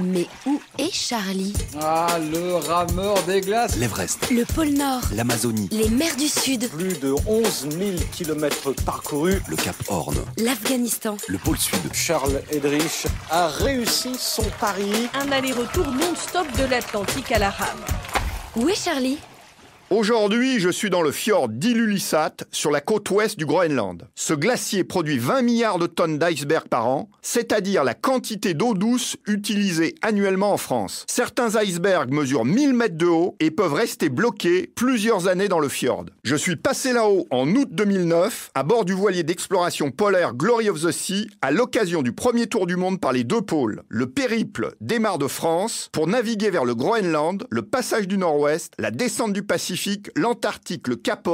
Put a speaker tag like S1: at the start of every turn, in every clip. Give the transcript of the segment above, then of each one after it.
S1: Mais où est Charlie Ah, le rameur des glaces L'Everest. Le pôle Nord. L'Amazonie. Les mers du Sud. Plus de 11 000 km parcourus. Le Cap Horn. L'Afghanistan. Le pôle Sud. Charles Edrich a réussi son pari. Un aller-retour non-stop de l'Atlantique à la rame. Où est Charlie Aujourd'hui, je suis dans le fjord d'Ilulissat, sur la côte ouest du Groenland. Ce glacier produit 20 milliards de tonnes d'icebergs par an, c'est-à-dire la quantité d'eau douce utilisée annuellement en France. Certains icebergs mesurent 1000 mètres de haut et peuvent rester bloqués plusieurs années dans le fjord. Je suis passé là-haut en août 2009, à bord du voilier d'exploration polaire Glory of the Sea, à l'occasion du premier tour du monde par les deux pôles. Le périple démarre de France pour naviguer vers le Groenland, le passage du Nord-Ouest, la descente du Pacifique, l'Antarctique, le Cap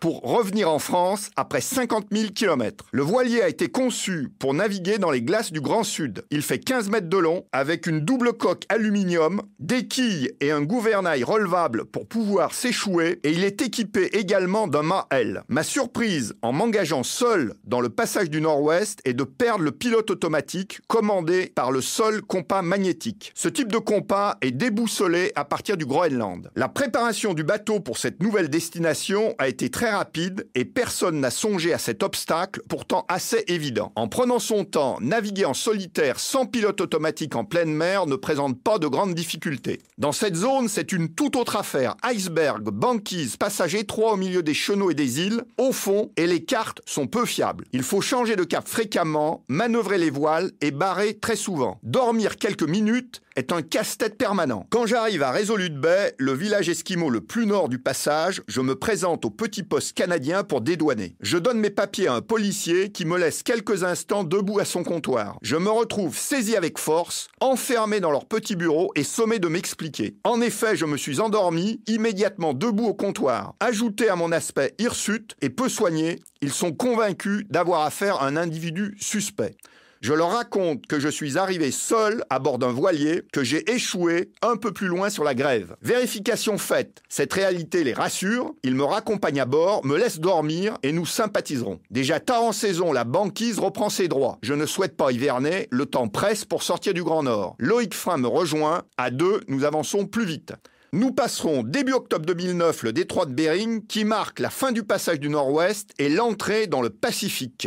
S1: pour revenir en France après 50 000 km. Le voilier a été conçu pour naviguer dans les glaces du Grand Sud. Il fait 15 mètres de long avec une double coque aluminium, des quilles et un gouvernail relevable pour pouvoir s'échouer et il est équipé également d'un mât L. Ma surprise en m'engageant seul dans le passage du Nord-Ouest est de perdre le pilote automatique commandé par le seul compas magnétique. Ce type de compas est déboussolé à partir du Groenland. La préparation du bateau pour cette nouvelle destination a été très rapide et personne n'a songé à cet obstacle pourtant assez évident. En prenant son temps, naviguer en solitaire sans pilote automatique en pleine mer ne présente pas de grandes difficultés. Dans cette zone, c'est une toute autre affaire. Iceberg, banquises, passage étroits au milieu des chenaux et des îles, au fond, et les cartes sont peu fiables. Il faut changer de cap fréquemment, manœuvrer les voiles et barrer très souvent. Dormir quelques minutes est un casse-tête permanent. Quand j'arrive à Résolute Bay, le village esquimau le plus nord du passage, je me présente au petit poste canadien pour dédouaner. Je donne mes papiers à un policier qui me laisse quelques instants debout à son comptoir. Je me retrouve saisi avec force, enfermé dans leur petit bureau et sommé de m'expliquer. En effet, je me suis endormi, immédiatement debout au comptoir. Ajouté à mon aspect hirsute et peu soigné, ils sont convaincus d'avoir affaire à un individu suspect. Je leur raconte que je suis arrivé seul à bord d'un voilier, que j'ai échoué un peu plus loin sur la grève. Vérification faite, cette réalité les rassure, ils me raccompagnent à bord, me laissent dormir et nous sympathiserons. Déjà tard en saison, la banquise reprend ses droits. Je ne souhaite pas hiverner, le temps presse pour sortir du Grand Nord. Loïc Frein me rejoint, à deux, nous avançons plus vite. Nous passerons début octobre 2009 le détroit de Bering qui marque la fin du passage du Nord-Ouest et l'entrée dans le Pacifique.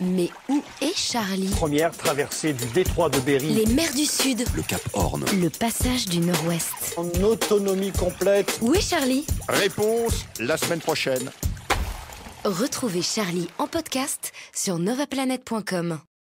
S1: Mais où est Charlie Première traversée du détroit de Berry. Les mers du Sud. Le cap Horn. Le passage du Nord-Ouest. En autonomie complète. Où est Charlie Réponse la semaine prochaine. Retrouvez Charlie en podcast sur novaplanète.com.